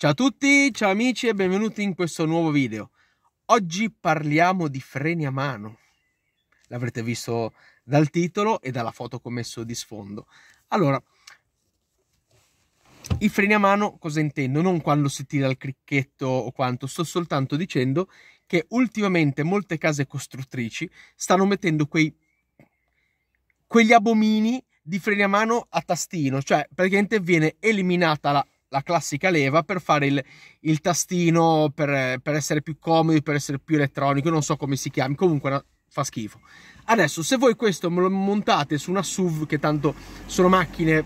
Ciao a tutti, ciao amici e benvenuti in questo nuovo video. Oggi parliamo di freni a mano. L'avrete visto dal titolo e dalla foto che ho messo di sfondo. Allora, i freni a mano cosa intendo? Non quando si tira il cricchetto o quanto, sto soltanto dicendo che ultimamente molte case costruttrici stanno mettendo quei, quegli abomini di freni a mano a tastino, cioè praticamente viene eliminata la la classica leva per fare il, il tastino per, per, essere più comodi, per essere più elettronico, non so come si chiami, comunque fa schifo. Adesso se voi questo me lo montate su una SUV che tanto sono macchine,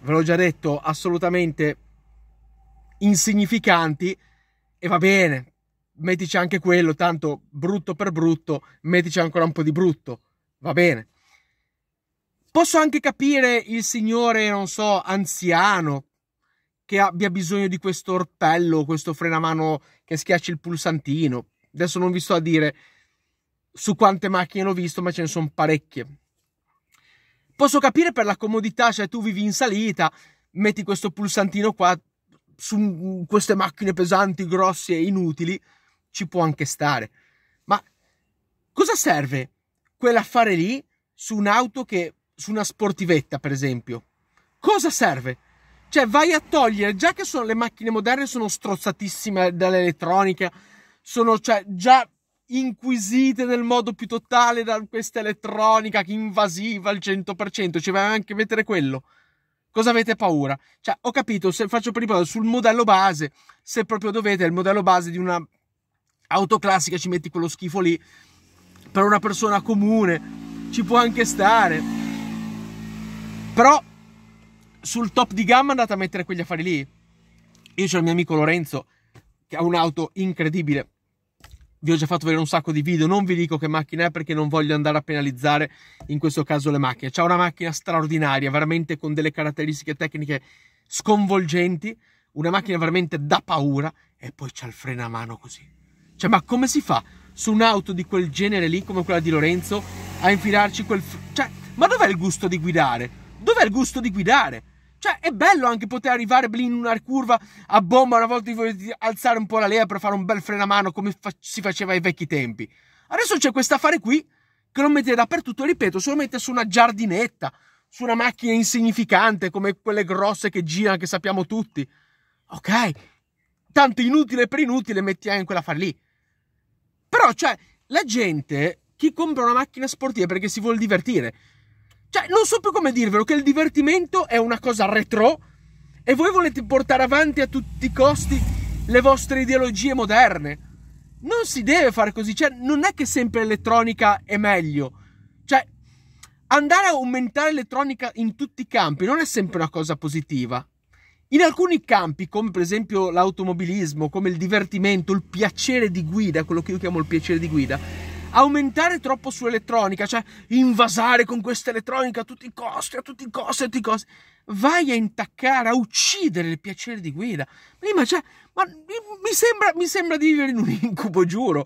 ve l'ho già detto, assolutamente insignificanti e va bene, mettici anche quello, tanto brutto per brutto, mettici ancora un po' di brutto, va bene. Posso anche capire il signore, non so, anziano, che abbia bisogno di questo orpello, questo frenamano che schiacci il pulsantino. Adesso non vi sto a dire su quante macchine l'ho visto, ma ce ne sono parecchie. Posso capire per la comodità, cioè tu vivi in salita, metti questo pulsantino qua su queste macchine pesanti, grosse e inutili, ci può anche stare. Ma cosa serve quell'affare lì su un'auto che su una sportivetta, per esempio? Cosa serve? Cioè, vai a togliere, già che sono, le macchine moderne sono strozzatissime dall'elettronica, sono cioè, già inquisite nel modo più totale da questa elettronica che invasiva al 100%, ci vai anche a mettere quello. Cosa avete paura? Cioè, ho capito, se faccio prima sul modello base, se proprio dovete, il modello base di una auto classica ci metti quello schifo lì, per una persona comune ci può anche stare. Però sul top di gamma andate a mettere quegli affari lì. Io c'ho il mio amico Lorenzo che ha un'auto incredibile. Vi ho già fatto vedere un sacco di video, non vi dico che macchina è perché non voglio andare a penalizzare in questo caso le macchine. C'ha una macchina straordinaria, veramente con delle caratteristiche tecniche sconvolgenti, una macchina veramente da paura e poi c'ha il freno a mano così. Cioè, ma come si fa su un'auto di quel genere lì, come quella di Lorenzo, a infilarci quel... Cioè, ma dov'è il gusto di guidare? Dov'è il gusto di guidare? Cioè, è bello anche poter arrivare in una curva a bomba una volta di alzare un po' la leva per fare un bel frenamano come fa- si faceva ai vecchi tempi. Adesso c'è questo affare qui che lo mette dappertutto, ripeto, se lo mette su una giardinetta, su una macchina insignificante come quelle grosse che girano, che sappiamo tutti. Ok, tanto inutile per inutile metti anche quella quell'affare lì. Però, cioè, la gente, chi compra una macchina sportiva perché si vuole divertire, cioè, non so più come dirvelo che il divertimento è una cosa retro e voi volete portare avanti a tutti i costi le vostre ideologie moderne. Non si deve fare così, cioè, non è che sempre elettronica è meglio. Cioè, andare a aumentare l'elettronica in tutti i campi non è sempre una cosa positiva. In alcuni campi, come per esempio l'automobilismo, come il divertimento, il piacere di guida, quello che io chiamo il piacere di guida, aumentare troppo sull'elettronica, cioè invasare con questa elettronica a tutti i costi, a tutti i costi, a tutti i costi. Vai a intaccare, a uccidere il piacere di guida. Prima, cioè, ma mi sembra, mi sembra di vivere in un incubo, giuro.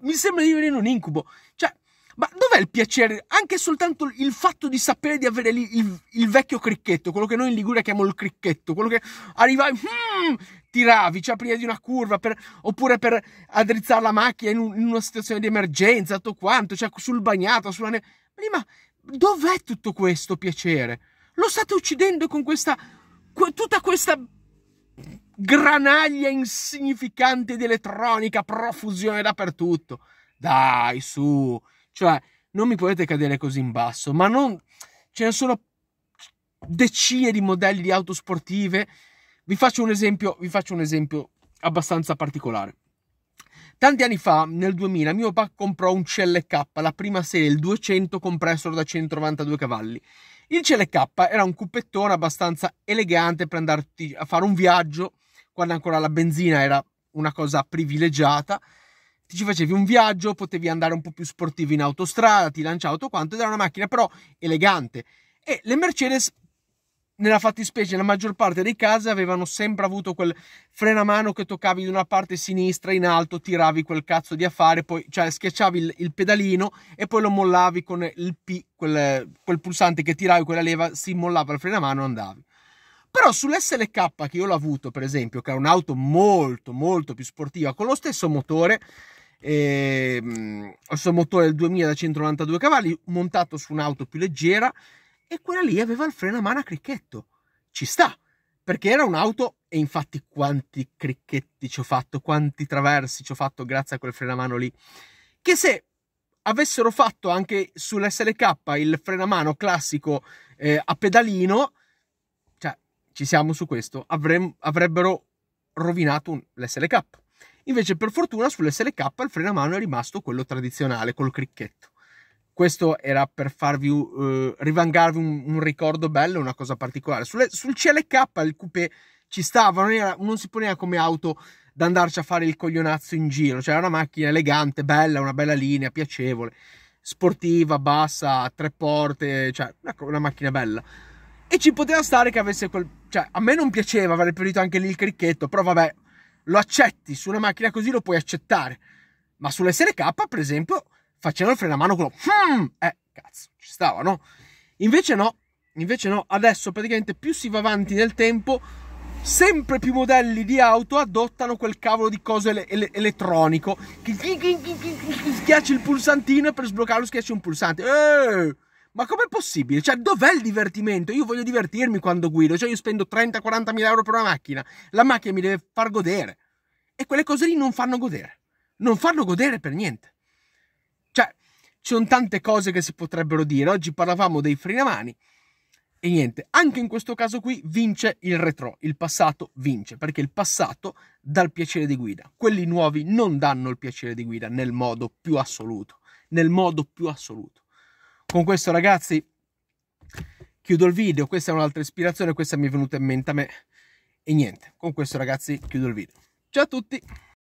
Mi sembra di vivere in un incubo. Cioè, ma dov'è il piacere? Anche soltanto il fatto di sapere di avere lì il, il, vecchio cricchetto, quello che noi in Liguria chiamiamo il cricchetto, quello che arriva. Hmm, tiravi, prima di una curva per, oppure per addrizzare la macchina in, un, in, una situazione di emergenza, tutto quanto, cioè sul bagnato, sulla neve. Ma dov'è tutto questo piacere? Lo state uccidendo con questa, tutta questa granaglia insignificante di elettronica, profusione dappertutto. Dai, su, cioè, non mi potete cadere così in basso, ma non ce ne sono decine di modelli di auto sportive vi faccio un esempio, vi faccio un esempio abbastanza particolare. Tanti anni fa, nel 2000, mio papà comprò un CLK, la prima serie, il 200 compressor da 192 cavalli. Il CLK era un cupettone abbastanza elegante per andarti a fare un viaggio, quando ancora la benzina era una cosa privilegiata. Ti ci facevi un viaggio, potevi andare un po' più sportivi in autostrada, ti lanciava tutto quanto, ed era una macchina però elegante. E le Mercedes nella fattispecie, la maggior parte dei casi avevano sempre avuto quel frenamano che toccavi di una parte sinistra in alto, tiravi quel cazzo di affare, poi cioè schiacciavi il, il pedalino e poi lo mollavi con il P, quel, quel, pulsante che tiravi quella leva, si mollava il frenamano e andavi. Però sull'SLK che io l'ho avuto, per esempio, che è un'auto molto molto più sportiva con lo stesso motore eh, il suo motore del 2000 da 192 cavalli montato su un'auto più leggera e quella lì aveva il freno a mano a cricchetto. Ci sta, perché era un'auto e infatti quanti cricchetti ci ho fatto, quanti traversi ci ho fatto grazie a quel freno a mano lì. Che se avessero fatto anche sull'SLK il freno a mano classico eh, a pedalino, cioè ci siamo su questo, avrem, avrebbero rovinato un, l'SLK. Invece per fortuna sull'SLK il freno a mano è rimasto quello tradizionale, col cricchetto questo era per farvi uh, rivangarvi un, un, ricordo bello, una cosa particolare. Sulle, sul CLK il coupé ci stava, non, era, non si poneva come auto da andarci a fare il coglionazzo in giro, cioè era una macchina elegante, bella, una bella linea, piacevole, sportiva, bassa, tre porte, cioè una, una macchina bella. E ci poteva stare che avesse quel... Cioè, a me non piaceva, avrei preferito anche lì il cricchetto, però vabbè, lo accetti, su una macchina così lo puoi accettare. Ma sulle SLK, per esempio, facevano il freno a mano quello hmm, eh cazzo ci stava no invece no invece no adesso praticamente più si va avanti nel tempo sempre più modelli di auto adottano quel cavolo di coso ele- ele- elettronico che schiacci il pulsantino e per sbloccarlo schiacci un pulsante Eeeh! Ma com'è possibile? Cioè, dov'è il divertimento? Io voglio divertirmi quando guido, cioè io spendo 30-40 mila euro per una macchina, la macchina mi deve far godere. E quelle cose lì non fanno godere, non fanno godere per niente. Ci sono tante cose che si potrebbero dire. Oggi parlavamo dei frenamani. E niente, anche in questo caso qui vince il retro, il passato vince, perché il passato dà il piacere di guida. Quelli nuovi non danno il piacere di guida nel modo più assoluto, nel modo più assoluto. Con questo ragazzi chiudo il video, questa è un'altra ispirazione, questa mi è venuta in mente a me. E niente, con questo ragazzi chiudo il video. Ciao a tutti!